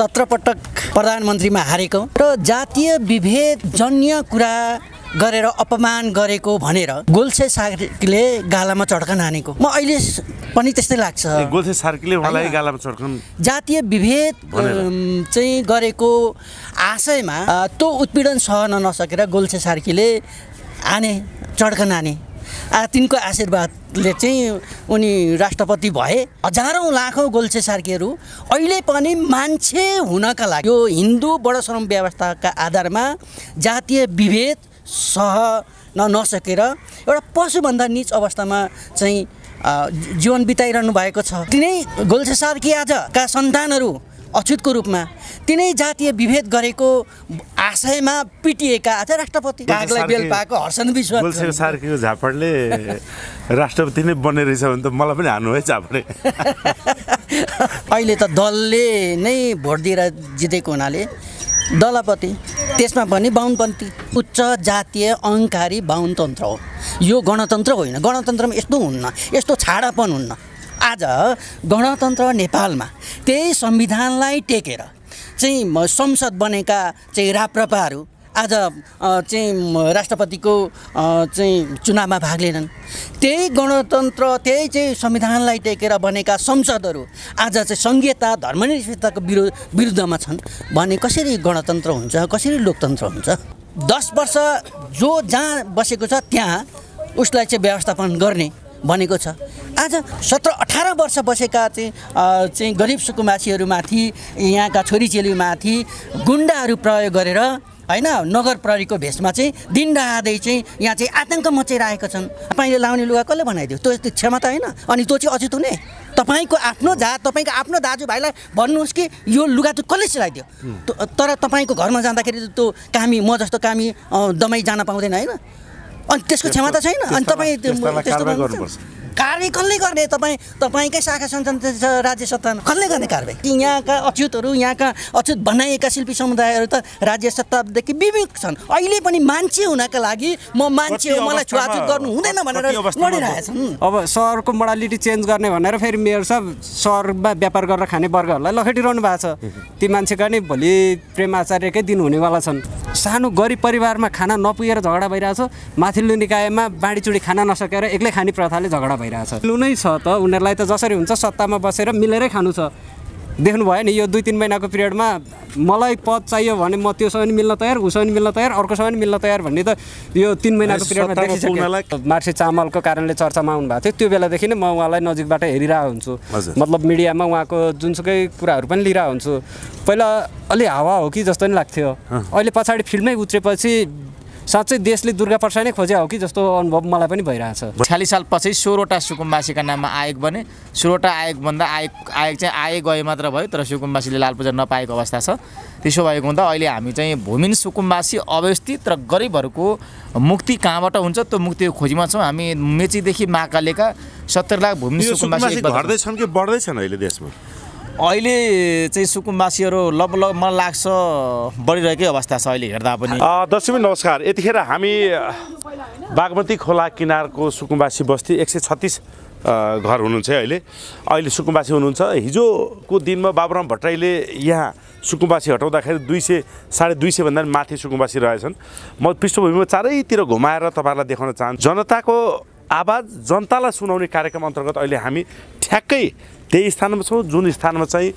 सत्र पटक प्रधानमन्त्रीमा हारेको र जातीय विभेद जन्य कुरा गरेर अपमान गरेको भनेर गोल्से सार्कीले गालामा चड्कन हानेको म अहिले पनि त्यस्तै लाग्छ गोल्से सार्कीले उहाँलाई गालामा चड्कन जातीय विभेद चाहिँ गरेको आशयमा त्यो उत्पीडन सहन नसकेर गोल्से सार्कीले आने चड्कन आने आ तिनको आशीर्वादले चाहिँ उनी राष्ट्रपति भए हजारौँ लाखौँ गोल्छे सार्कीहरू अहिले पनि मान्छे हुनका लागि यो हिन्दू बडो व्यवस्थाका आधारमा जातीय विभेद सह न नसकेर एउटा पशुभन्दा निच अवस्थामा चाहिँ जीवन बिताइरहनु भएको छ तिनै गोल्छे सार्की आजका सन्तानहरू अछुतको रूपमा तिनै जातीय विभेद गरेको आशयमा पिटिएका आज राष्ट्रपति कागलाई बेल पाएको हर्षण विश्वास सार्कीको झापडले राष्ट्रपति नै बने रहेछ भने त मलाई पनि हान्नु है झापडे अहिले त दलले नै भोट दिएर जितेको हुनाले दलपति त्यसमा पनि बाहुनपन्थी उच्च जातीय अहङ्कारी बाहुनतन्त्र हो यो गणतन्त्र होइन गणतन्त्रमा यस्तो हुन्न यस्तो छाडापन हुन्न आज गणतन्त्र नेपालमा त्यही संविधानलाई टेकेर चाहिँ संसद बनेका चाहिँ राप्रपाहरू आज चाहिँ राष्ट्रपतिको चाहिँ चुनावमा भाग लिएनन् त्यही गणतन्त्र त्यही चाहिँ संविधानलाई टेकेर बनेका संसदहरू आज चाहिँ सङ्घीयता धर्मनिरपेक्षताको विरोध विरुद्धमा छन् भने कसरी गणतन्त्र हुन्छ कसरी लोकतन्त्र हुन्छ दस वर्ष जो जहाँ बसेको छ त्यहाँ उसलाई चाहिँ व्यवस्थापन गर्ने भनेको छ आज सत्र अठार वर्ष बसेका चाहिँ चाहिँ गरिब सुकुमासीहरूमाथि यहाँका छोरीचेलीमाथि गुन्डाहरू प्रयोग गरेर होइन नगर प्रहरीको भेषमा चाहिँ दिन रहँदै चाहिँ यहाँ चाहिँ आतङ्क मचाइरहेका छन् तपाईँले लाउने लुगा कसले बनाइदियो त्यो त्यो क्षमता होइन अनि त्यो चाहिँ अचित हुने तपाईँको आफ्नो जा तपाईँको आफ्नो दाजुभाइलाई भन्नुहोस् कि यो लुगा त कसले सिलाइदियो तर तपाईँको घरमा जाँदाखेरि त्यो कामी म जस्तो कामी दमाई जान पाउँदैन होइन अनि त्यसको क्षमता छैन अनि तपाईँ कार्य कसले गर्ने तपाईँ तपाईँकै शाखा सञ्चालन राज्य सत्तामा कसले गर्ने कारवाही यहाँका अछुतहरू यहाँका अछुत बनाइएका शिल्पी समुदायहरू त राज्य सत्तादेखि विमुख छन् अहिले पनि मान्छे हुनका लागि म मान्छे हो मलाई छुवाछुत गर्नु हुँदैन भनेर लडिरहेछन् अब सहरको मोडालिटी चेन्ज गर्ने भनेर फेरि मेयर साहब सहरमा व्यापार गरेर खाने वर्गहरूलाई लखेटिरहनु भएको छ ती मान्छे नै भोलि प्रेम आचार्यकै दिन हुनेवाला छन् सानो गरिब परिवारमा खाना नपुगेर झगडा भइरहेछ माथिल्लो निकायमा बाँडीचुडी खाना नसकेर एक्लै खाने प्रथाले झगडा भइरहेछ लु नै छ त उनीहरूलाई त जसरी हुन्छ सत्तामा बसेर मिलेरै खानु छ देख्नु भयो नि यो दुई तिन महिनाको पिरियडमा मलाई पद चाहियो भने म त्योसँग पनि मिल्न तयार उसँग पनि मिल्न तयार अर्कोसँग पनि मिल्न तयार भन्ने त यो तिन महिनाको पिरियडमा मार्सी मार्से चामलको कारणले चर्चामा आउनुभएको थियो त्यो बेलादेखि नै म उहाँलाई नजिकबाट हेरिरहेको हुन्छु मतलब मिडियामा उहाँको जुनसुकै कुराहरू पनि लिइरहेको हुन्छु पहिला अलि हावा हो कि जस्तो नि लाग्थ्यो अहिले पछाडि फिल्डमै उत्रेपछि साँच्चै देशले दुर्गा प्रसाद नै खोज्या हो कि जस्तो अनुभव मलाई पनि भइरहेछ छ्यालिस पछि सोह्रवटा सुकुम्बासीका नाममा आयोग बने सोह्रवटा आयोग भन्दा आयोग आयोग चाहिँ आए गए मात्र भयो तर सुकुम्बासीले लाल पूजा नपाएको अवस्था छ त्यसो भएको हुँदा अहिले हामी चाहिँ भूमिन सुकुम्बासी अव्यवस्थित र गरिबहरूको मुक्ति कहाँबाट हुन्छ त्यो मुक्ति खोजीमा छौँ हामी मेचीदेखि महाकालेका सत्तर लाख भूमि सुकुम्बासी घट्दैछन् कि बढ्दैछन् अहिले देशमा अहिले चाहिँ सुकुम्बासीहरू लग लग मलाई लाग्छ बढिरहेकै अवस्था छ अहिले हेर्दा पनि दर्शक नमस्कार यतिखेर हामी बागमती खोला किनारको सुकुम्बासी बस्ती एक सय छत्तिस घर हुनुहुन्छ अहिले अहिले सुकुम्बासी हुनुहुन्छ हिजोको दिनमा बाबुराम भट्टराईले यहाँ सुकुम्बासी हटाउँदाखेरि दुई सय साढे दुई भन्दा पनि माथि सुकुम्बासी रहेछन् म पृष्ठभूमिमा चारैतिर घुमाएर तपाईँहरूलाई देखाउन चाहन्छु जनताको आवाज जनतालाई सुनाउने कार्यक्रम अन्तर्गत अहिले हामी ठ्याक्कै त्यही स्थानमा छौँ जुन स्थानमा चाहिँ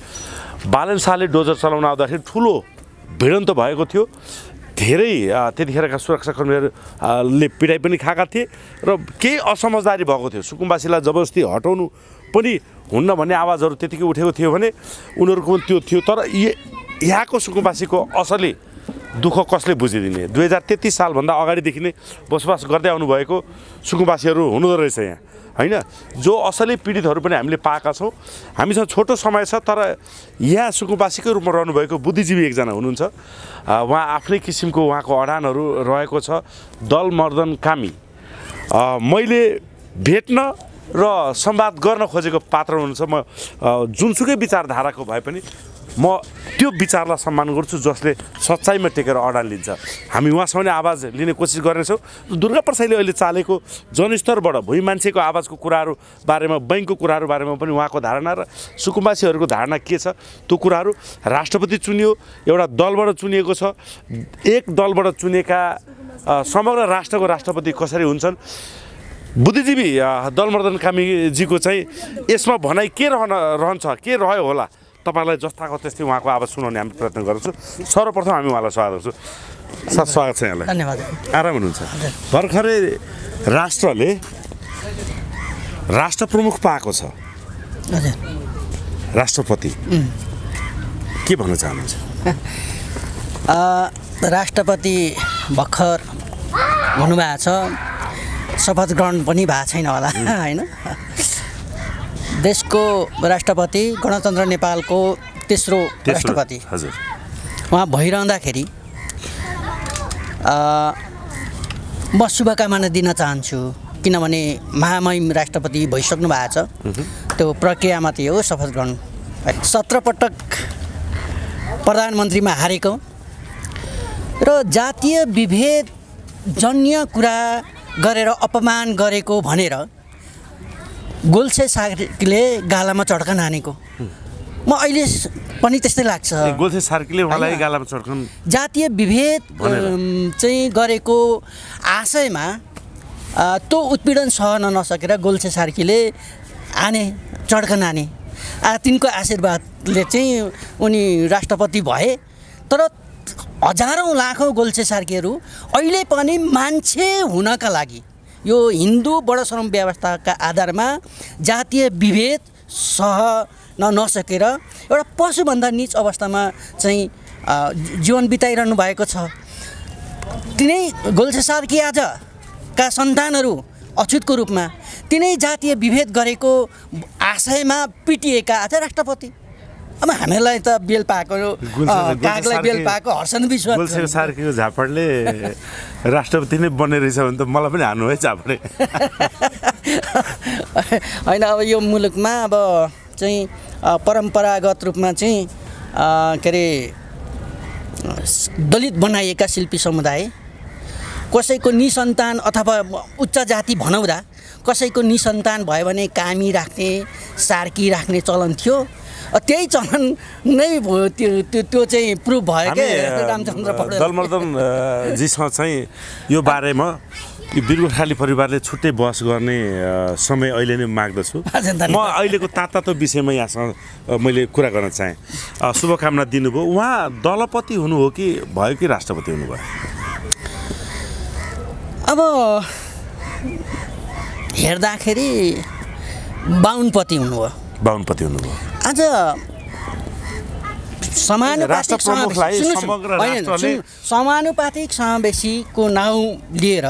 बालन डोजर चलाउन आउँदाखेरि ठुलो भिडन्त भएको थियो धेरै त्यतिखेरका सुरक्षाकर्मीहरूले पिटाइ पनि खाएका थिए र केही असमझदारी भएको थियो सुकुम्बासीलाई जबरजस्ती हटाउनु पनि हुन्न भन्ने आवाजहरू त्यतिकै उठेको थियो भने उनीहरूको पनि त्यो थियो तर यहाँको सुकुम्बासीको असली दुःख कसले बुझिदिने दुई हजार तेत्तिस सालभन्दा अगाडिदेखि नै बसोबास गर्दै आउनुभएको सुकुम्बासीहरू हुनुहुँदो रहेछ यहाँ होइन जो असली पीडितहरू पनि हामीले पाएका छौँ हामीसँग छोटो समय छ तर यहाँ सुकुम्बासीकै रूपमा रहनुभएको बुद्धिजीवी एकजना हुनुहुन्छ उहाँ आफ्नै किसिमको उहाँको अडानहरू रहेको छ दल मर्दन कामी मैले भेट्न र संवाद गर्न खोजेको पात्र हुनुहुन्छ म जुनसुकै विचारधाराको भए पनि म त्यो विचारलाई सम्मान गर्छु जसले सच्चाइमा टेकेर अडान लिन्छ हामी उहाँसँग आवाज लिने कोसिस गर्नेछौँ दुर्गा प्रसाईले अहिले चालेको जनस्तरबाट भुइँ मान्छेको आवाजको कुराहरू बारेमा बैङ्कको कुराहरू बारेमा पनि उहाँको धारणा र सुकुम्बासीहरूको धारणा के छ त्यो कुराहरू राष्ट्रपति चुनियो एउटा दलबाट चुनिएको छ एक दलबाट चुनेका समग्र राष्ट्रको राष्ट्रपति कसरी हुन्छन् बुद्धिजीवी दलमर्दन कामीजीको चाहिँ यसमा भनाइ के रहन रहन्छ के रह्यो होला तपाईँलाई जस्ताको त्यस्तै उहाँको आवाज सुनाउने हामी प्रयत्न गर्छु सर्वप्रथम हामी उहाँलाई स्वागत गर्छु सर स्वागत छ यहाँलाई धन्यवाद आराम हुनुहुन्छ भर्खरै राष्ट्रले राष्ट्र प्रमुख पाएको छ राष्ट्रपति के भन्न चाहनुहुन्छ राष्ट्रपति भर्खर हुनुभएको छ शपथ ग्रहण पनि भएको छैन होला होइन देशको राष्ट्रपति गणतन्त्र नेपालको तेस्रो राष्ट्रपति हजुर उहाँ भइरहँदाखेरि म शुभकामना दिन चाहन्छु किनभने महामहिम राष्ट्रपति भइसक्नु भएको छ त्यो प्रक्रियामा त्यही हो शपथ ग्रहण सत्र पटक प्रधानमन्त्रीमा हारेको र जातीय विभेदजन्य कुरा गरेर अपमान गरेको भनेर गोल्से सार्कीले गालामा चड्कन हानेको म अहिले पनि त्यस्तै लाग्छ गोल्से सार्कीले उहाँलाई गालामा चड्कन जातीय विभेद चाहिँ गरेको आशयमा त्यो उत्पीडन सहन नसकेर गोल्से सार्कीले आने चड्कन आने आ तिनको आशीर्वादले चाहिँ उनी राष्ट्रपति भए तर हजारौँ लाखौँ गोल्छे सार्कीहरू अहिले पनि मान्छे हुनका लागि यो हिन्दू वर्णश्रम व्यवस्थाका आधारमा जातीय विभेद सह न नसकेर एउटा पशुभन्दा निच अवस्थामा चाहिँ जीवन बिताइरहनु भएको छ तिनै गोलसेसारकी आजका सन्तानहरू अछुतको रूपमा तिनै जातीय विभेद गरेको आशयमा पिटिएका आज राष्ट्रपति अब हामीलाई त बेल पाएको कागलाई बेल पाएको हर्षण विश्वास सार्कीको झापडले राष्ट्रपति नै बन्ने रहेछ भने त मलाई पनि हान्नु है झापडे होइन अब यो मुलुकमा अब चाहिँ परम्परागत रूपमा चाहिँ के अरे दलित बनाइएका शिल्पी समुदाय कसैको निसन्तान अथवा उच्च जाति भनौँदा कसैको निसन्तान भयो भने कामी राख्ने सार्की राख्ने चलन थियो त्यही चलन नै भयो त्यो त्यो चाहिँ प्रुभ भयो कि रामचन्द्र पौडेल दलमर्दनजीसँग चाहिँ यो बारेमा यो परिवारले छुट्टै बहस गर्ने समय अहिले नै माग्दछु म अहिलेको तातो विषयमा यहाँसँग मैले कुरा गर्न चाहेँ शुभकामना दिनुभयो उहाँ दलपति हुनु हो कि भयो कि राष्ट्रपति हुनुभयो अब हेर्दाखेरि बाहुनपति हुनुभयो बाहुनपति हुनुभयो आज समानुपातिक समावेशी समानुपातिक समावेशीको नाउँ लिएर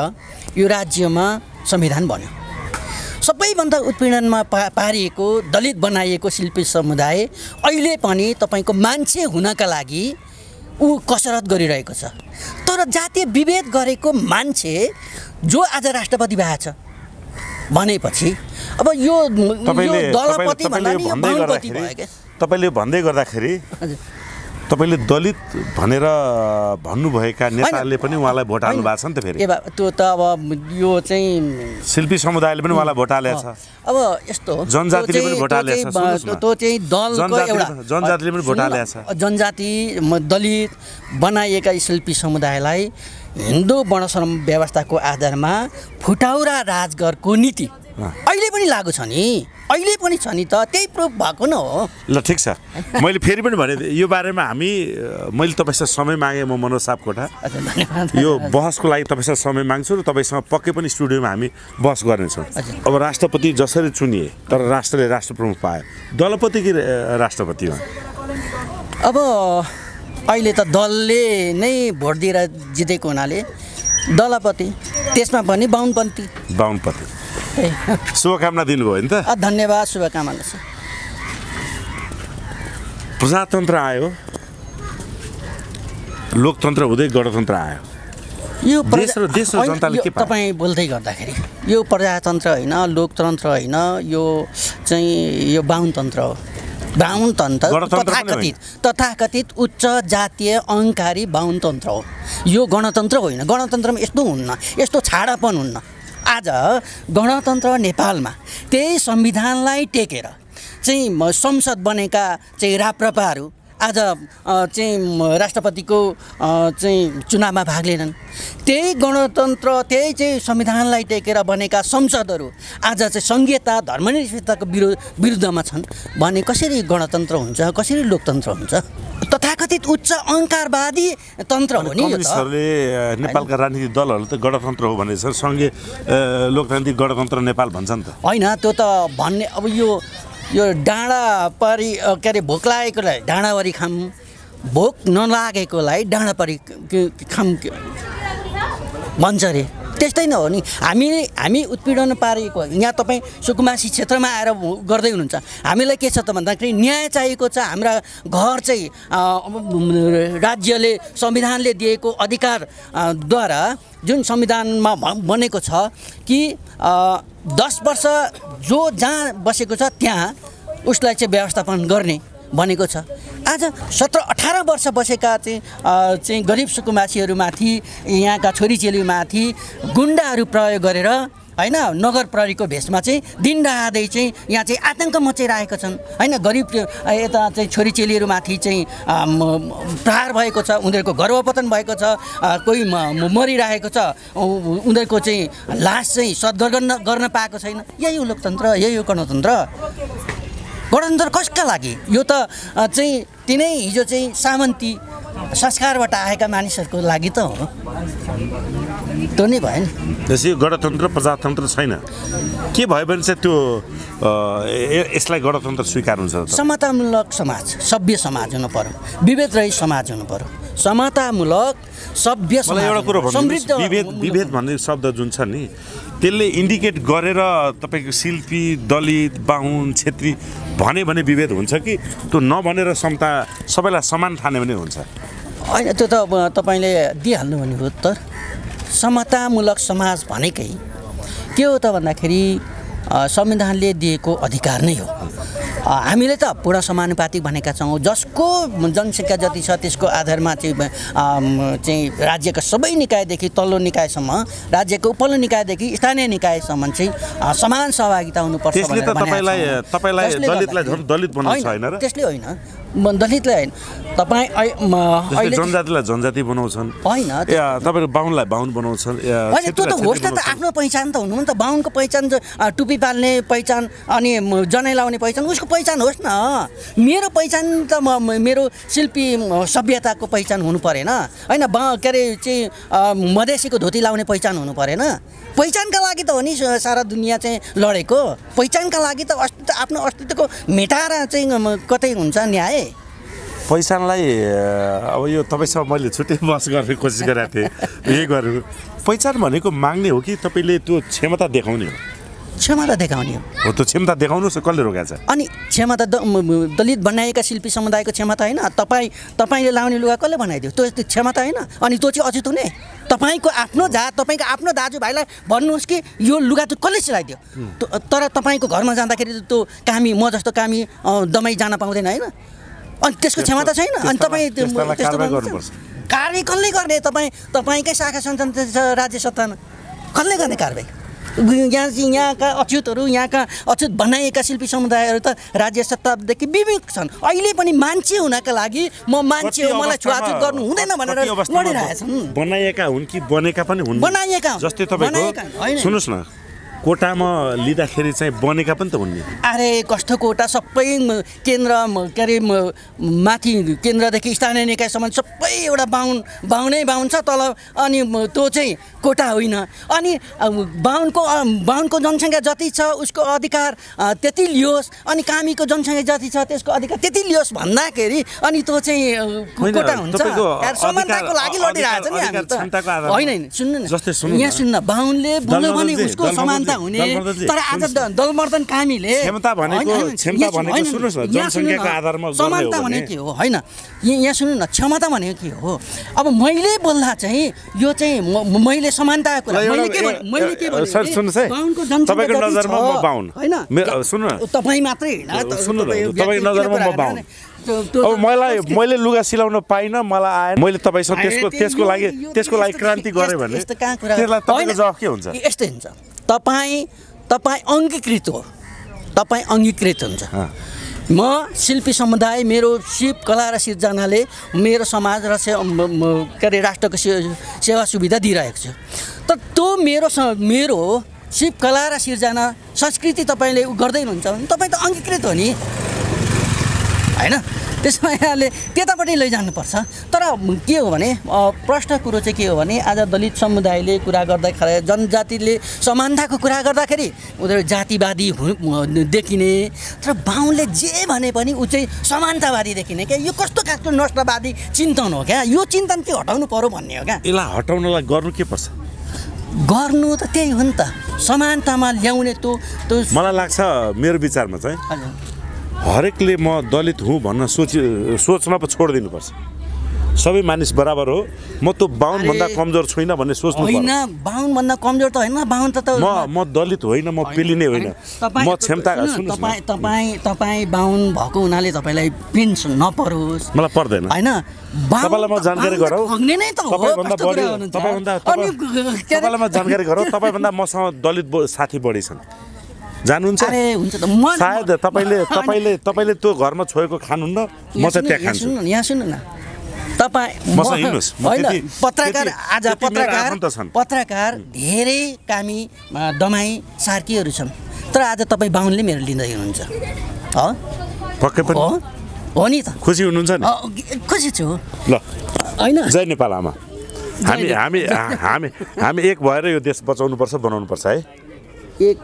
यो राज्यमा संविधान बन्यो सबैभन्दा उत्पीडनमा पा पारिएको दलित बनाइएको शिल्पी समुदाय अहिले पनि तपाईँको मान्छे हुनका लागि ऊ कसरत गरिरहेको छ तर जातीय विभेद गरेको मान्छे जो आज राष्ट्रपति भएको छ भनेपछि अब यो दलपति तपाईँले भन्दै गर्दाखेरि तपाईँले दलित भनेर भन्नुभएका नेताले पनि उहाँलाई भोट हाल्नु भएको छ नि त फेरि त्यो त अब यो चाहिँ शिल्पी समुदायले पनि उहाँलाई भोट हालेको छ अब यस्तो जनजातिले पनि भोट हालेको छ त्यो चाहिँ दलको जनजातिले पनि भोट हालेको छ जनजाति दलित बनाइएका शिल्पी समुदायलाई हिन्दू वर्णश्रम व्यवस्थाको आधारमा फुटाउरा राजगरको नीति अहिले पनि लागु छ नि अहिले पनि छ नि त त्यही प्रुफ भएको न हो ल ठिक छ मैले फेरि पनि भने यो बारेमा हामी मैले तपाईँसँग समय मागेँ म मनोज सापकोटा यो बहसको लागि तपाईँसँग समय माग्छु र तपाईँसँग पक्कै पनि स्टुडियोमा हामी बहस गर्नेछौँ अब राष्ट्रपति जसरी चुनिए तर राष्ट्रले राष्ट्र प्रमुख पायो दलपति कि राष्ट्रपतिमा अब अहिले त दलले नै भोट दिएर जितेको हुनाले दलपति त्यसमा पनि बाहुनपन्थी बाहुनपति ए शुभकामना दिनुभयो नि त धन्यवाद शुभकामना छ प्रजातन्त्र आयो लोकतन्त्र हुँदै गणतन्त्र आयो यो तपाईँ बोल्दै गर्दाखेरि यो प्रजातन्त्र होइन लोकतन्त्र होइन यो चाहिँ यो बाहुनतन्त्र हो तन्त्र तथाकथित तथाकथित उच्च जातीय अहङ्कारी बाहुनतन्त्र हो यो गणतन्त्र होइन गणतन्त्रमा यस्तो हुन्न यस्तो छाडापन हुन्न आज गणतन्त्र नेपालमा त्यही संविधानलाई टेकेर चाहिँ संसद बनेका चाहिँ राप्रपाहरू आज चाहिँ राष्ट्रपतिको चाहिँ चुनावमा भाग लिएनन् त्यही गणतन्त्र त्यही चाहिँ संविधानलाई टेकेर बनेका संसदहरू आज चाहिँ सङ्घीयता धर्मनिरपेक्षताको विरोध विरुद्धमा छन् भने कसरी गणतन्त्र हुन्छ कसरी लोकतन्त्र हुन्छ तथाकथित उच्च अङ्कारवादी तन्त्र हो नि नेपालका राजनीतिक दलहरू त गणतन्त्र हो सर सङ्घीय लोकतान्त्रिक गणतन्त्र नेपाल भन्छन् त होइन त्यो त भन्ने अब यो यो डाँडापारी के अरे भोक लागेकोलाई डाँडावारी खाम भोक नलागेकोलाई डाँडापारी खाम भन्छ अरे त्यस्तै नै नि हामी हामी उत्पीडन पारेको यहाँ तपाईँ सुकुमासी क्षेत्रमा आएर गर्दै हुनुहुन्छ हामीलाई के छ त भन्दाखेरि न्याय चाहिएको छ हाम्रा घर चाहिँ राज्यले संविधानले दिएको अधिकारद्वारा जुन संविधानमा बनेको छ कि दस वर्ष जो जहाँ बसेको छ त्यहाँ उसलाई चाहिँ व्यवस्थापन गर्ने भनेको छ आज सत्र अठार वर्ष बसेका चाहिँ चाहिँ गरिब सुकुमासीहरूमाथि यहाँका छोरीचेलीमाथि गुन्डाहरू प्रयोग गरेर होइन नगर प्रहरीको भेषमा चाहिँ दिन डहाँदै चाहिँ यहाँ चाहिँ आतङ्क मचाइरहेका छन् होइन गरिब यता चाहिँ छोरीचेलीहरूमाथि चाहिँ प्रहार भएको छ उनीहरूको गर्भपतन भएको छ कोही मरिरहेको छ उनीहरूको चाहिँ लास चाहिँ सद्गर्गन गर्न पाएको छैन यही हो लोकतन्त्र यही हो गणतन्त्र गणतन्त्र कसका लागि यो त चाहिँ तिनै हिजो चाहिँ सामन्ती संस्कारबाट आएका मानिसहरूको लागि त हो त्यो नै भयो नि गणतन्त्र प्रजातन्त्र छैन के भयो भने चाहिँ त्यो यसलाई गणतन्त्र स्वीकार हुन्छ समतामूलक समाज सभ्य समाज हुनु पऱ्यो विभेद रहित समाज हुनु पऱ्यो समतामूलक सभ्य मलाई एउटा कुरो समृद्ध विभेद विभेद भन्ने शब्द जुन छ नि त्यसले इन्डिकेट गरेर तपाईँको शिल्पी दलित बाहुन छेत्री भन्यो भने विभेद हुन्छ कि त्यो नभनेर समता सबैलाई समान ठाने भने हुन्छ होइन त्यो त तपाईँले दिइहाल्नु भने उत्तर समतामूलक समाज भनेकै के हो त भन्दाखेरि संविधानले दिएको अधिकार नै हो हामीले त पुरा समानुपातिक भनेका छौँ जसको जनसङ्ख्या जति छ त्यसको आधारमा चाहिँ चाहिँ राज्यका सबै निकायदेखि तल्लो निकायसम्म राज्यको उपल्लो निकायदेखि स्थानीय निकायसम्म चाहिँ समान सहभागिता हुनुपर्छ त्यसले होइन दलितले होइन तपाईँ जनजातिलाई जनजाति बनाउँछन् होइन तपाईँको बाहुनलाई बाहुन बनाउँछन् होइन त्यो त होस् त आफ्नो पहिचान त हुनु नि त बाहुनको पहिचान टुपी पाल्ने पहिचान अनि जनै लाउने पहिचान उसको पहिचान होस् न मेरो पहिचान त मेरो शिल्पी सभ्यताको पहिचान हुनु परेन होइन बा के अरे चाहिँ मधेसीको धोती लाउने पहिचान हुनु परेन पहिचानका लागि त हो नि सारा दुनियाँ चाहिँ लडेको पहिचानका लागि त अस्तित्व आफ्नो अस्तित्वको मेटाएर चाहिँ कतै हुन्छ न्याय पहिचानलाई अब यो तपाईँसँग मैले छुट्टै बस गर्ने कोसिस गरेको थिएँ यही गरेर पहिचान भनेको माग्ने हो कि तपाईँले त्यो क्षमता देखाउने हो क्षमता देखाउने हो त्यो क्षमता देखाउनुहोस् कसले रोकेको छ अनि क्षमता दलित बनाएका शिल्पी समुदायको क्षमता होइन तपाईँ तपाईँले लाउने लुगा कसले बनाइदियो त्यो क्षमता होइन अनि त्यो चाहिँ अचित हुने तपाईँको आफ्नो जा तपाईँको आफ्नो दाजुभाइलाई भन्नुहोस् कि यो लुगा चाहिँ कसले सिलाइदियो तर तपाईँको घरमा जाँदाखेरि त्यो कामी म जस्तो कामी दमाई जान पाउँदैन होइन अनि त्यसको क्षमता छैन अनि तपाईँ कारवाही कसले गर्ने तपाईँ तपाईँकै शाखा सञ्चालन राज्य सत्तामा कसले गर्ने कारवाही यहाँ यहाँका अछुतहरू यहाँका अच्युत बनाइएका शिल्पी समुदायहरू त राज्य सत्तादेखि विमुख छन् अहिले पनि मान्छे हुनका लागि म मान्छे हो मलाई छुवाछुत गर्नु हुँदैन भनेर लडिरहेछन् बनाइएका हुन् कि बनेका पनि हुन् बनाइएका जस्तै तपाईँ सुन्नुहोस् न कोटामा लिँदाखेरि चाहिँ बनेका पनि त हुन् अरे कष्ट कोटा सबै केन्द्र के अरे माथि केन्द्रदेखि स्थानीय निकायसम्म सबै एउटा बाहुन बाहुनै बाहुन छ तल अनि त्यो चाहिँ कोटा होइन अनि बाहुनको बाहुनको जनसङ्ख्या जति छ उसको अधिकार त्यति लियोस् अनि कामीको जनसङ्ख्या जति छ त्यसको अधिकार त्यति लियोस् भन्दाखेरि अनि त्यो चाहिँ कोटा हुन्छ समानताको लागि लडिरहेको छ नि होइन होइन सुन्नु न यहाँ सुन्न बाहुनले बोल्यो भने उसको समानता क्षमता हुने तर आज दलमर्दन कामीले क्षमता भनेको क्षमता भनेको सुन्नुहोस् न जनसङ्ख्याको आधारमा समानता भनेको के हो होइन यहाँ सुन्नु न क्षमता भनेको के हो अब मैले बोल्दा चाहिँ यो चाहिँ मैले समानता मैले के मैले के तपाईँको नजरमा म बाहुन होइन सुन्नु तपाईँ मात्रै होइन तपाईँको नजरमा म अब मलाई मैले लुगा सिलाउन पाइनँ मलाई आएन मैले तपाईँसँग त्यसको त्यसको लागि त्यसको लागि क्रान्ति गरेँ भने त्यसलाई जवाब के हुन्छ यस्तै हुन्छ तपाईँ तपाईँ अङ्गीकृत हो तपाईँ अङ्गीकृत हुन्छ म शिल्पी समुदाय मेरो शिव कला र सिर्जनाले मेरो समाज र के अरे राष्ट्रको सेवा सुविधा दिइरहेको छु तर त्यो मेरो मेरो हो शिव कला र सिर्जना संस्कृति तपाईँले गर्दै हुनुहुन्छ भने तपाईँ त अङ्गीकृत हो नि होइन त्यसमा यहाँले त्यतापट्टि लैजानुपर्छ तर के हो भने प्रश्न कुरो चाहिँ के हो भने आज दलित समुदायले कुरा गर्दाखेरि जनजातिले समानताको कुरा गर्दाखेरि उनीहरू जातिवादी देखिने तर बाहुनले जे भने पनि ऊ चाहिँ समानतावादी देखिने क्या यो कस्तो खालको नष्टवादी चिन्तन हो क्या यो चिन्तन चाहिँ हटाउनु पर्यो भन्ने हो क्या यसलाई हटाउनलाई गर्नु के पर्छ गर्नु त त्यही हो नि त समानतामा ल्याउने त्यो मलाई लाग्छ मेरो विचारमा चाहिँ हरेकले म दलित हुँ भन्न सोच सोचमा पो छोडिदिनुपर्छ सबै मानिस बराबर हो म त बाहुनभन्दा कमजोर छुइनँ भन्ने सोच्नु होइन बाहुनभन्दा कमजोर त होइन बाहुन त म म दलित होइन म नै होइन म क्षमता तपाईँ तपाईँ तपाईँ बाहुन भएको हुनाले तपाईँलाई पिन्स नपरोस् मलाई पर्दैन होइन तपाईँलाई म जानकारी गराउँ तपाईँभन्दा बढी तपाईँभन्दा तपाईँलाई म जानकारी गराउँ तपाईँभन्दा मसँग दलित साथी बढी छन् जानुहुन्छ सायद तपाईँले तपाईँले तपाईँले त्यो घरमा छोएको खानुहुन्न म चाहिँ त्यहाँ खान्छु यहाँ सुन्नु न तपाईँ पत्रकार आज पत्रकार पत्रकार धेरै कामी दमाई सार्कीहरू छन् तर आज तपाईँ बाहुनले मेरो लिँदै हुनुहुन्छ पक्कै पनि हो नि त खुसी हुनुहुन्छ नि खुसी छु ल होइन जय नेपाल आमा हामी हामी हामी हामी एक भएर यो देश बचाउनुपर्छ बनाउनुपर्छ है एक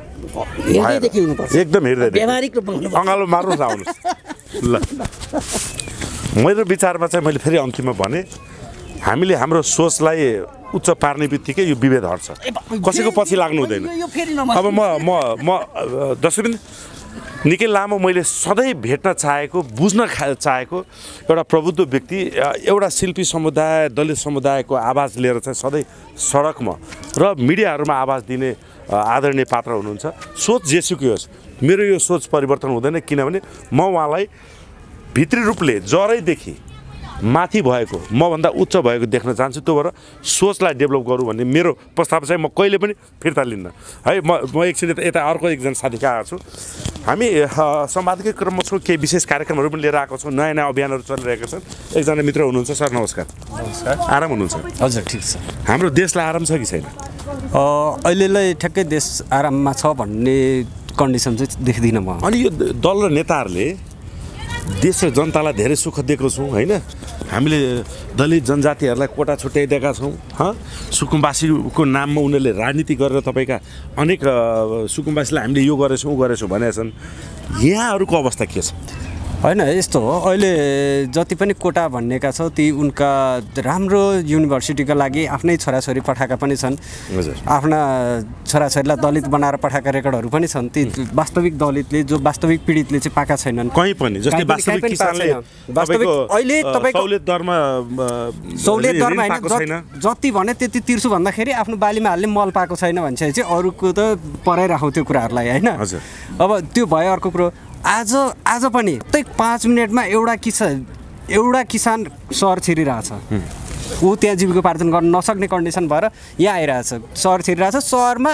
हेर्दैदेखि हुनुपर्छ एकदम हेर्दै व्यवहारिक रूपमा हुनु अँगालो मार्नुहोस् आउनुहोस् ल मेरो विचारमा चाहिँ मैले फेरि अन्तिममा भने हामीले हाम्रो सोचलाई उच्च पार्ने बित्तिकै यो विभेद हट्छ कसैको पछि लाग्नु हुँदैन अब म म म जसरी निकै लामो मैले सधैँ भेट्न चाहेको बुझ्न खा चाहेको एउटा प्रबुद्ध व्यक्ति एउटा शिल्पी समुदाय दलित समुदायको आवाज लिएर चाहिँ सधैँ सडकमा र मिडियाहरूमा आवाज दिने आदरणीय पात्र हुनुहुन्छ सोच जेसुकै होस् मेरो यो सोच परिवर्तन हुँदैन किनभने म उहाँलाई भित्री रूपले जरैदेखि माथि भएको मभन्दा उच्च भएको देख्न चाहन्छु त्योबाट सोचलाई डेभलप गरौँ भन्ने मेरो प्रस्ताव चाहिँ म कहिले पनि फिर्ता लिन्न है म म एकछिन यता अर्को एकजना साथी कहाँ आएको छु हामी सम्वादकै क्रममा छौँ केही विशेष कार्यक्रमहरू पनि लिएर आएको छौँ नयाँ नयाँ अभियानहरू चलिरहेका छन् एकजना मित्र हुनुहुन्छ सर नमस्कार नमस्कार आराम हुनुहुन्छ हजुर ठिक छ हाम्रो देशलाई आराम छ कि छैन अहिलेलाई ठ्याक्कै देश आराममा छ भन्ने कन्डिसन चाहिँ देख्दिनँ म अनि यो दल र नेताहरूले देश र जनतालाई धेरै सुख दिएको छौँ होइन हामीले दलित जनजातिहरूलाई कोटा छुट्याइदिएका छौँ ह सुकुम्बासीको नाममा उनीहरूले राजनीति गरेर तपाईँका अनेक सुकुम्बासीलाई हामीले यो गरेछौँ ऊ गरेछौँ भनेका छन् यहाँहरूको अवस्था के छ होइन यस्तो हो अहिले जति पनि कोटा भन्नेका छ ती उनका राम्रो युनिभर्सिटीको लागि आफ्नै छोराछोरी पठाएका पनि छन् आफ्ना छोराछोरीलाई दलित बनाएर पठाएका रेकर्डहरू पनि छन् ती वास्तविक दलितले जो वास्तविक पीडितले चाहिँ पाएका छैनन् कहीँ पनि जस्तै वास्तविक अहिले सौले दरमा जति भने त्यति तिर्छु भन्दाखेरि आफ्नो बालीमा हाल्ने मल पाएको छैन भने चाहिँ अरूको त पराइराखौँ त्यो कुराहरूलाई होइन अब त्यो भयो अर्को कुरो आज आज पनि त्यही पाँच मिनटमा एउटा किसान एउटा किसान सहर छिरिरहेछ ऊ त्यहाँ जीविकोपार्जन गर्न नसक्ने कन्डिसन भएर यहाँ आइरहेछ सहर छिरिरहेछ सहरमा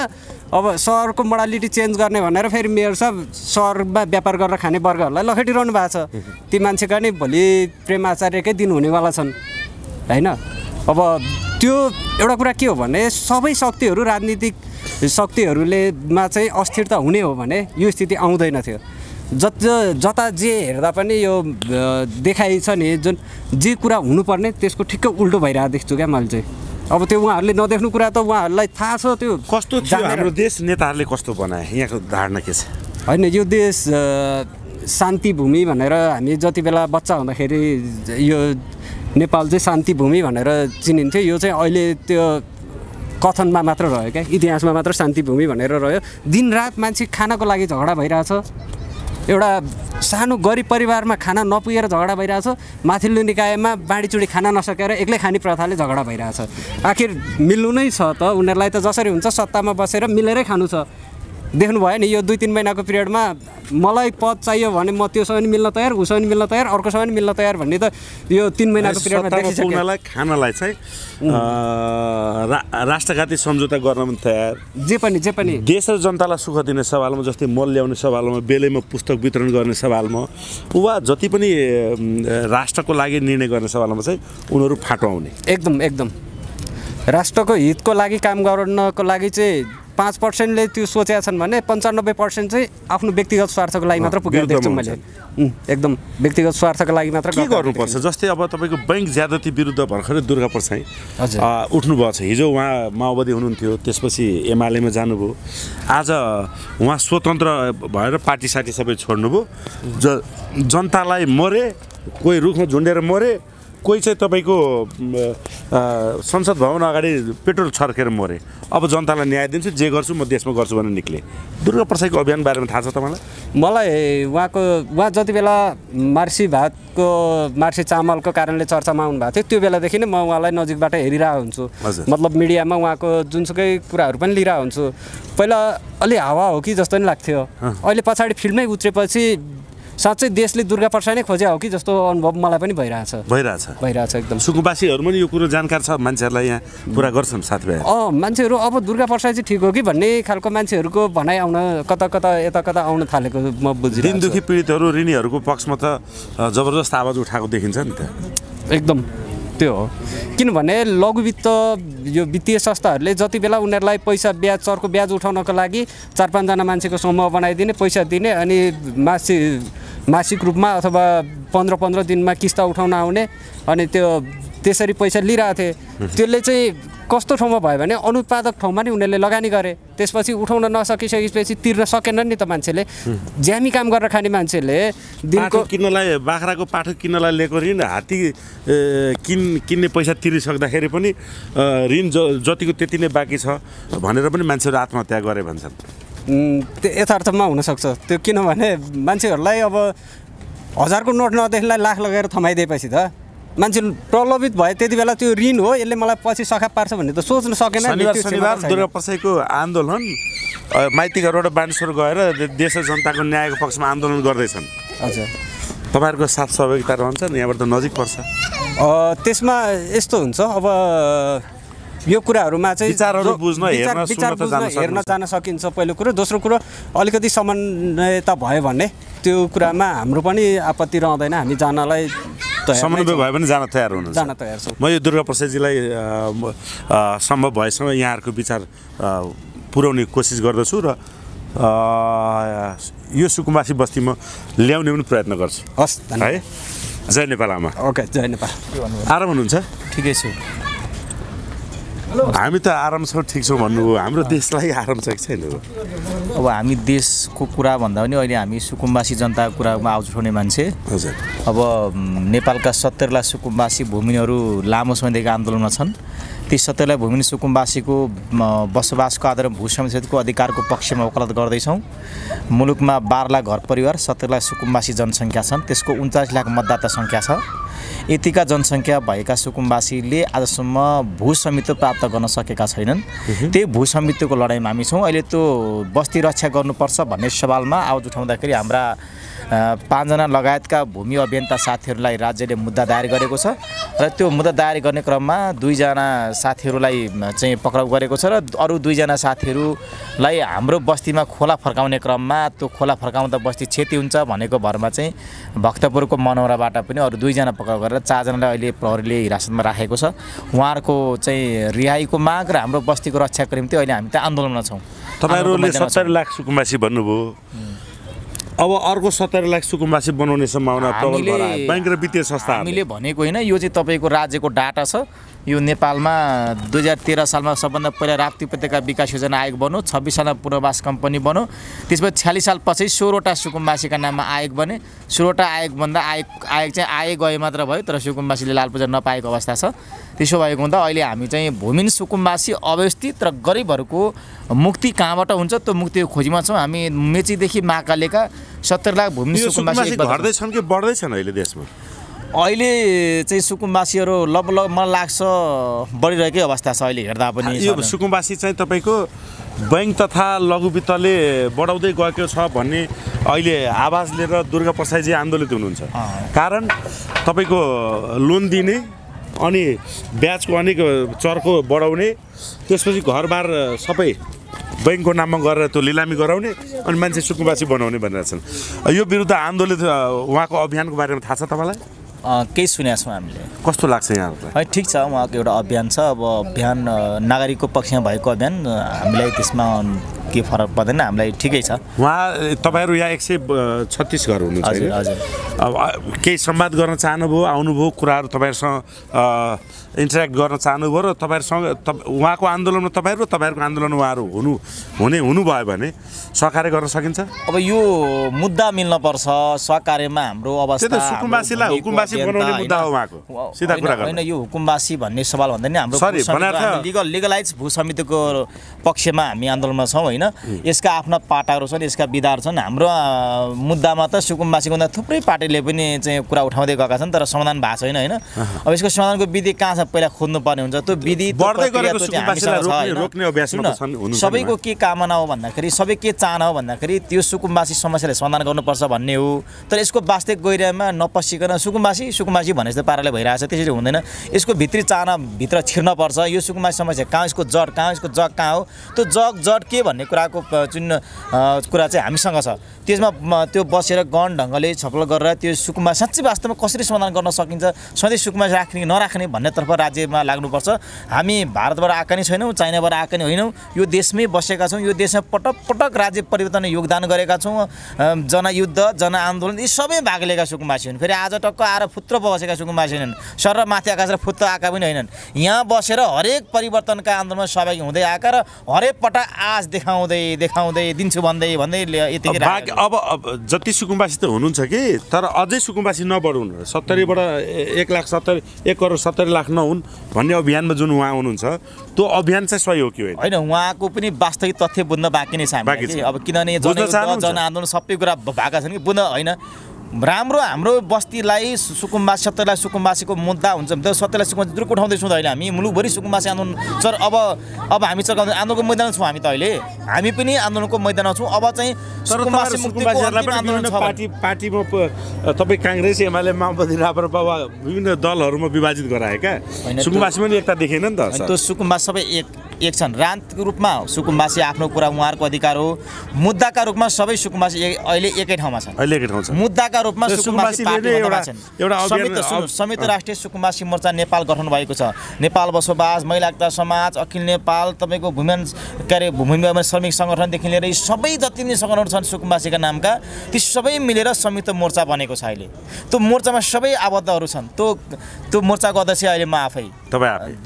अब सहरको मोडालिटी चेन्ज गर्ने भनेर फेरि मेयर साहब सहरमा व्यापार गरेर खाने वर्गहरूलाई लखेटिरहनु भएको छ ती मान्छेका नि भोलि प्रेम आचार्यकै दिन हुनेवाला छन् होइन अब त्यो एउटा कुरा के हो भने सबै शक्तिहरू राजनीतिक शक्तिहरूलेमा चाहिँ अस्थिरता हुने हो भने यो स्थिति आउँदैन थियो जत जता जे हेर्दा पनि यो देखाइ छ नि जुन जे कुरा हुनुपर्ने त्यसको ठिक्कै उल्टो भइरहेको देख्छु क्या मैले चाहिँ अब त्यो उहाँहरूले नदेख्नु कुरा त उहाँहरूलाई थाहा छ त्यो कस्तो हाम्रो देश नेताहरूले कस्तो बनाए यहाँको धारणा के छ होइन यो देश शान्ति भूमि भनेर हामी जति बेला बच्चा हुँदाखेरि यो नेपाल चाहिँ शान्ति भूमि भनेर चिनिन्थ्यो यो चाहिँ अहिले त्यो कथनमा मात्र रह्यो क्या इतिहासमा मात्र शान्ति भूमि भनेर रह्यो दिनरात मान्छे खानको लागि झगडा भइरहेछ एउटा सानो गरिब परिवारमा खाना नपुगेर झगडा भइरहेछ माथिल्लो निकायमा बाँडीचुँडी खाना नसकेर एक्लै खाने प्रथाले झगडा भइरहेछ आखिर मिल्नु नै छ त उनीहरूलाई त जसरी हुन्छ सत्तामा बसेर मिलेरै खानु छ देख्नु भयो नि यो दुई तिन महिनाको पिरियडमा मलाई पद चाहियो भने म त्योसँग पनि मिल्न तयार उसँग पनि मिल्न तयार अर्कोसँग पनि मिल्न तयार भन्ने त यो तिन महिनाको पिरियडमा खानालाई चाहिँ राष्ट्रघाती सम्झौता गर्न पनि तयार जे पनि जे पनि देश र जनतालाई सुख दिने सवालमा जस्तै मल ल्याउने सवालमा बेलैमा पुस्तक वितरण गर्ने सवालमा वा जति पनि राष्ट्रको लागि निर्णय गर्ने सवालमा चाहिँ उनीहरू फाटो आउने एकदम एकदम राष्ट्रको हितको लागि काम गर्नको लागि चाहिँ पाँच पर्सेन्टले त्यो सोचेका छन् भने पन्चानब्बे पर्सेन्ट चाहिँ आफ्नो व्यक्तिगत स्वार्थको लागि मात्र पुगेको देख्छु मैले एकदम व्यक्तिगत स्वार्थको लागि मात्र के गर्नुपर्छ जस्तै अब तपाईँको बैङ्क ज्यादती विरुद्ध भर्खरै दुर्गा प्रसाई उठ्नुभएको छ हिजो उहाँ माओवादी हुनुहुन्थ्यो त्यसपछि एमालेमा जानुभयो आज उहाँ स्वतन्त्र भएर पार्टी साथी सबै छोड्नुभयो ज जनतालाई मरे कोही रुखमा झुन्डेर मरे कोही चाहिँ तपाईँको संसद भवन अगाडि पेट्रोल छर्केर मरे अब जनतालाई न्याय दिन्छु जे गर्छु म देशमा गर्छु भनेर निक्ले दुर्गा प्रसाईको अभियान बारेमा थाहा छ तपाईँलाई मलाई उहाँको उहाँ जति बेला मार्सी भातको मार्सी चामलको कारणले चर्चामा आउनु भएको थियो त्यो बेलादेखि नै म उहाँलाई नजिकबाट हेरिरहेको हुन्छु मतलब मिडियामा उहाँको जुनसुकै कुराहरू पनि लिइरहेको हुन्छु पहिला अलि हावा हो कि जस्तो नि लाग्थ्यो अहिले पछाडि फिल्डमै उत्रेपछि साँच्चै देशले दुर्गा प्रसाद नै खोज्या हो कि जस्तो अनुभव मलाई पनि भइरहेछ भइरहेछ भइरहेछ एकदम सुकुम्बासीहरू पनि यो कुरो जानकार छ मान्छेहरूलाई यहाँ कुरा गर्छन् साथीभाइ अँ मान्छेहरू अब दुर्गा प्रसाद चाहिँ ठिक हो कि भन्ने खालको मान्छेहरूको भनाइ आउन कता कता यता कता आउन थालेको म बुझेँ दिनदुखी पीडितहरू ऋणीहरूको पक्षमा त जबरजस्त आवाज उठाएको देखिन्छ नि त एकदम त्यो हो किनभने लघुवित्त यो वित्तीय संस्थाहरूले जति बेला उनीहरूलाई पैसा ब्याज चर्को ब्याज उठाउनको लागि चार पाँचजना मान्छेको समूह बनाइदिने पैसा दिने अनि मासिक मासिक रूपमा अथवा पन्ध्र पन्ध्र दिनमा किस्ता उठाउन आउने अनि त्यो त्यसरी पैसा लिइरहेको थिएँ त्यसले चाहिँ कस्तो ठाउँमा भयो भने अनुत्पादक ठाउँमा नि उनीहरूले लगानी गरे त्यसपछि उठाउन नसकिसकेपछि तिर्न सकेन नि त मान्छेले ज्यामी काम गरेर खाने मान्छेले दिनको किन्नलाई बाख्राको पाठो किन्नलाई लिएको ऋण हात्ती किन् किन्ने पैसा तिरिसक्दाखेरि पनि ऋण ज जतिको त्यति नै बाँकी छ भनेर पनि मान्छेहरू आत्महत्या गरे भन्छन् त्यो यथार्थमा हुनसक्छ त्यो किनभने मान्छेहरूलाई अब हजारको नोट नदेखिलाई लाख लगाएर थमाइदिएपछि त मान्छे प्रलोभित भए त्यति बेला त्यो ऋण हो यसले मलाई पछि सखा पार्छ भन्ने त सोच्न सकेन दुर्गा प्रसाईको आन्दोलन माइती घरबाट गएर देश जनताको न्यायको पक्षमा आन्दोलन गर्दैछन् हजुर तपाईँहरूको साथ सहभागिता रहन्छ नि यहाँबाट त नजिक पर्छ त्यसमा यस्तो हुन्छ अब यो कुराहरूमा चाहिँ हेर्न जान सकिन्छ पहिलो कुरो दोस्रो कुरो अलिकति समन्वयता भयो भने त्यो कुरामा हाम्रो पनि आपत्ति रहँदैन हामी जानलाई समन्वय भए पनि जान तयार हुनु जान तयार छु म यो दुर्गा प्रसादजीलाई सम्भव भएसम्म यहाँहरूको विचार पुर्याउने कोसिस गर्दछु र यो सुकुम्बासी बस्तीमा ल्याउने पनि प्रयत्न गर्छु हस् है जय नेपाल आमा ओके जय नेपाल आराम हुनुहुन्छ ठिकै छु हामी त आराम छ ठिक छौँ भन्नु हाम्रो देशलाई आराम छ कि छैन अब हामी देशको कुरा भन्दा पनि अहिले हामी सुकुम्बासी जनताको कुरामा उठाउने मान्छे हजुर अब नेपालका सत्तर लाख सुकुम्बासी भूमिहरू लामो समयदेखि आन्दोलनमा छन् ती सत्यलाई भूमि सुकुम्बासीको बसोबासको आधारमा भू संशोधनको अधिकारको पक्षमा वकालत गर्दैछौँ मुलुकमा बाह्र लाख घर परिवार सत्तर लाख सुकुम्बासी जनसङ्ख्या छन् त्यसको उन्चालिस लाख मतदाता सङ्ख्या छ यतिका जनसङ्ख्या भएका सुकुम्बासीले आजसम्म भू स्वामित्व प्राप्त गर्न सकेका छैनन् त्यही भू स्वामित्वको लडाइँमा हामी छौँ अहिले त्यो बस्ती रक्षा गर्नुपर्छ भन्ने सवालमा आवाज उठाउँदाखेरि हाम्रा पाँचजना लगायतका भूमि अभियन्ता साथीहरूलाई राज्यले मुद्दा दायर गरेको छ र त्यो मुद्दा दायर गर्ने क्रममा दुईजना साथीहरूलाई चाहिँ पक्राउ गरेको छ र अरू दुईजना साथीहरूलाई हाम्रो बस्तीमा खोला फर्काउने क्रममा त्यो खोला फर्काउँदा बस्ती क्षति हुन्छ भनेको भरमा चाहिँ भक्तपुरको मनौराबाट पनि अरू दुईजना पक्राउ गरेर गरेर चारजनालाई अहिले प्रहरीले हिरासतमा राखेको छ उहाँहरूको चाहिँ रिहाईको माग र हाम्रो बस्तीको रक्षाको निम्ति अहिले हामी त आन्दोलनमा छौँ तपाईँहरूले सत्तरी लाख सुकुम्बासी भन्नुभयो अब अर्को सत्तरी लाख सुकुम्बासी बनाउने सम्भावना ब्याङ्क र वित्तीय संस्था हामीले भनेको होइन यो चाहिँ तपाईँको राज्यको डाटा छ यो नेपालमा दुई हजार तेह्र सालमा सबभन्दा पहिला राप्ती उपत्यका विकास योजना आयोग बन्यो छब्बिस सालमा कम्पनी बन्यो त्यसपछि छ्यालिस साल पछि सोह्रवटा सुकुम्बासीका नाममा आयोग बने सोह्रवटा आयोगभन्दा आयोग आयोग चाहिँ आए गए मात्र भयो तर सुकुम्बासीले लाल पूजा नपाएको अवस्था छ त्यसो भएको हुँदा अहिले हामी चाहिँ भूमिन सुकुम्बासी अव्यवस्थित र गरिबहरूको मुक्ति कहाँबाट हुन्छ त्यो मुक्तिको खोजीमा छौँ हामी मेचीदेखि महाकालेका सत्तर लाख भूमि सुकुम्बासी घट्दैछन् कि बढ्दैछन् अहिले देशमा अहिले चाहिँ सुकुम्बासीहरू लग लग मलाई लाग्छ बढिरहेकै अवस्था छ अहिले हेर्दा पनि यो सुकुम्बासी चाहिँ तपाईँको बैङ्क तथा लघु वित्तले बढाउँदै गएको छ भन्ने अहिले आवाज लिएर दुर्गा प्रसादजी आन्दोलित हुनुहुन्छ कारण तपाईँको लोन दिने अनि ब्याजको अनेक चर्को बढाउने त्यसपछि घरबार सबै बैङ्कको नाममा गरेर त्यो लिलामी गराउने अनि मान्छे सुकुम्बासी बनाउने भनेर छन् यो विरुद्ध आन्दोलित उहाँको अभियानको बारेमा थाहा छ तपाईँलाई केही सुनेका छौँ हामीले कस्तो लाग्छ यहाँहरूलाई है ठिक छ उहाँको एउटा अभियान छ अब अभियान नागरिकको पक्षमा भएको अभियान हामीलाई त्यसमा के फरक पर्दैन हामीलाई ठिकै छ उहाँ तपाईँहरू यहाँ एक सय छत्तिस घर हुनुहुन्छ हजुर हजुर अब केही संवाद गर्न चाहनुभयो आउनुभयो कुराहरू तपाईँहरूसँग इन्टरेक्ट गर्न चाहनुभयो र तपाईँहरूसँग उहाँको आन्दोलनमा तपाईँहरू र तपाईँहरूको आन्दोलन उहाँहरू हुनु हुने हुनुभयो भने सहकार्य गर्न सकिन्छ अब यो मुद्दा मिल्न पर्छ सहकार्यमा हाम्रो अवस्था हुकुमवासी बनाउने मुद्दा हो उहाँको सिधा कुरा होइन यो हुकुमवासी भन्ने सवाल भन्दा नि हाम्रो लिगल लिगलाइज भू समितिको पक्षमा हामी आन्दोलनमा छौँ होइन यसका आफ्ना पाटाहरू छन् यसका विधाहरू छन् हाम्रो मुद्दामा त भन्दा थुप्रै पार्टीले पनि चाहिँ कुरा उठाउँदै गएका छन् तर समाधान भएको छैन होइन अब यसको समाधानको विधि कहाँ छ पहिला खोज्नुपर्ने हुन्छ त्यो विधि सबैको के कामना हो भन्दाखेरि सबै के चाहना हो भन्दाखेरि त्यो सुकुम्बासी समस्यालाई समाधान गर्नुपर्छ भन्ने हो तर यसको वास्तविक गहिरामा नपसिकन सुकुम्बासी सुकुम्बासी भने जस्तो पाराले भइरहेको छ त्यसरी हुँदैन यसको भित्री चाहना भित्र छिर्न पर्छ यो सुकुम्बासी समस्या कहाँ यसको जड कहाँ यसको जग कहाँ हो त्यो जग जड के भन्ने भन्ने कुराको जुन कुरा चाहिँ हामीसँग छ त्यसमा त्यो बसेर गण ढङ्गले छलफल गरेर त्यो सुकुमा साँच्चै वास्तवमा कसरी समाधान गर्न सकिन्छ सधैँ सुकुमा राख्ने नराख्ने भन्नेतर्फ राज्यमा लाग्नुपर्छ हामी भारतबाट आएका नै छैनौँ चाइनाबाट आएका नै होइनौँ यो देशमै बसेका छौँ यो देशमा पटक पटक राज्य परिवर्तन योगदान गरेका छौँ जनयुद्ध जनआन्दोलन यी सबै भाग लिएका सुकुमासी हुन् फेरि आज टक्क आएर फुत्र बसेका सुकुमासी होइनन् सर र माथि आएका र फुत्र आएका पनि होइनन् यहाँ बसेर हरेक परिवर्तनका आन्दोलनमा सहभागी हुँदै आएका र हरेक पटक आज देखाउँछ सुनाउँदै देखाउँदै दिन्छु भन्दै भन्दै यतिकै अब अब जति सुकुम्बासी त हुनुहुन्छ कि तर अझै सुकुम्बासी नबढाउनु सत्तरीबाट एक लाख सत्तरी एक करोड सत्तरी लाख नहुन् भन्ने अभियानमा जुन उहाँ हुनुहुन्छ त्यो अभियान चाहिँ सही हो कि होइन होइन उहाँको पनि वास्तविक तथ्य बुझ्न बाँकी नै छ अब किनभने जनआन्दोलन सबै कुरा भएका छन् कि बुझ्न होइन राम्रो हाम्रो बस्तीलाई सुकुम्बासी सत्यलाई सुकुम्बासीको मुद्दा हुन्छ भने त सत्यलाई सुकुम्बासी दुर्ग उठाउँदैछौँ त अहिले हामी मुलुकभरि सुकुम्बासी आन्दोलन सर अब अब हामी सरकार आन्दोलनको मैदानमा छौँ हामी त अहिले हामी पनि आन्दोलनको मैदानमा छौँ अब चाहिँ पार्टी पार्टीमा तपाईँ काङ्ग्रेस एमाले माओवादी राप्रपा विभिन्न दलहरूमा विभाजित गराएका सुकुम्बासी पनि एकता देखेन नि त त्यो सुकुम्बा सबै एक एक छन् रान्तको रूपमा सुकुम्बासी आफ्नो कुरा उहाँहरूको अधिकार हो मुद्दाका रूपमा सबै सुकुम्बासी अहिले एकै ठाउँमा छन् अहिले एकै ठाउँ मुद्दाका रूपमा सुकुम्बासी संयुक्त राष्ट्रिय सुकुम्बासी मोर्चा नेपाल गठन भएको छ नेपाल बसोबास महिला एकता समाज अखिल नेपाल तपाईँको भूमिन के अरे भूमि श्रमिक सङ्गठनदेखि लिएर यी सबै जति पनि सङ्गठनहरू छन् सुकुम्बासीका नामका ती सबै मिलेर संयुक्त मोर्चा बनेको छ अहिले त्यो मोर्चामा सबै आबद्धहरू छन् त्यो त्यो मोर्चाको अध्यक्ष अहिले म आफै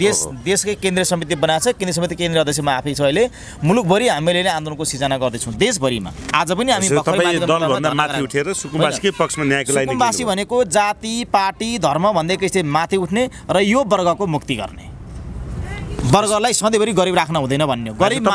देश देशकै केन्द्रीय समिति बनाएको छ केन्द्रीय समिति केन्द्रीय अध्यक्षमा आफै छ अहिले मुलुकभरि हामीले नै आन्दोलनको सिर्जना गर्दैछौँ देशभरिमा आज पनि हामी सुकुम्बासी भनेको जाति पार्टी धर्म भन्दै माथि उठ्ने र यो वर्गको मुक्ति गर्ने वर्गलाई सधैँभरि गरिब राख्न हुँदैन भन्ने गरिब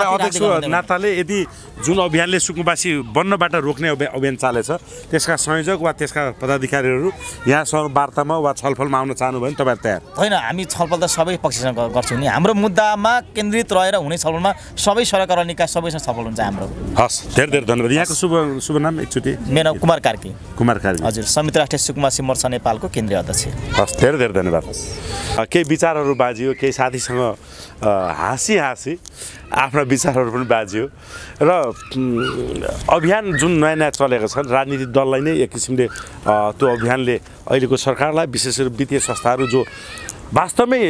नाताले यदि जुन अभियानले सुकुम्बासी बन्नबाट रोक्ने अभियान चालेछ त्यसका संयोजक वा त्यसका पदाधिकारीहरू यहाँसँग वार्तामा वा छलफलमा आउन चाहनुभयो भने तपाईँहरू तयार होइन हामी छलफल त सबै पक्षसँग गर्छौँ नि हाम्रो मुद्दामा केन्द्रित रहेर हुने छलफलमा सबै सरकार निकाय सबैसँग छलफल हुन्छ हाम्रो हस् धेरै धेरै धन्यवाद यहाँको शुभ शुभ नाम एकचोटि मेरो कुमार कार्की कुमार कार्की हजुर संयुक्त राष्ट्रिय सुकुम्बासी मोर्चा नेपालको केन्द्रीय अध्यक्ष हस् धेरै धेरै धन्यवाद केही विचारहरू बाजियो केही साथीसँग हाँसी हाँसी आफ्ना विचारहरू पनि बाजियो र अभियान जुन नयाँ नयाँ चलेका छन् राजनीतिक दललाई नै एक किसिमले त्यो अभियानले अहिलेको सरकारलाई विशेष गरी वित्तीय संस्थाहरू जो वास्तवमै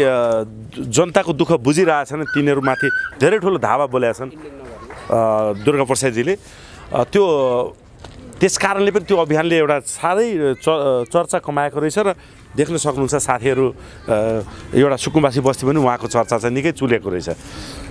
जनताको दुःख बुझिरहेछन् तिनीहरूमाथि धेरै ठुलो धावा बोलेका छन् दुर्गा प्रसादजीले त्यो त्यस कारणले पनि त्यो अभियानले एउटा साह्रै चर्चा कमाएको रहेछ र देख्न सक्नुहुन्छ साथीहरू एउटा सुकुम्बासी बस्ती पनि उहाँको चर्चा चाहिँ निकै चुलेको रहेछ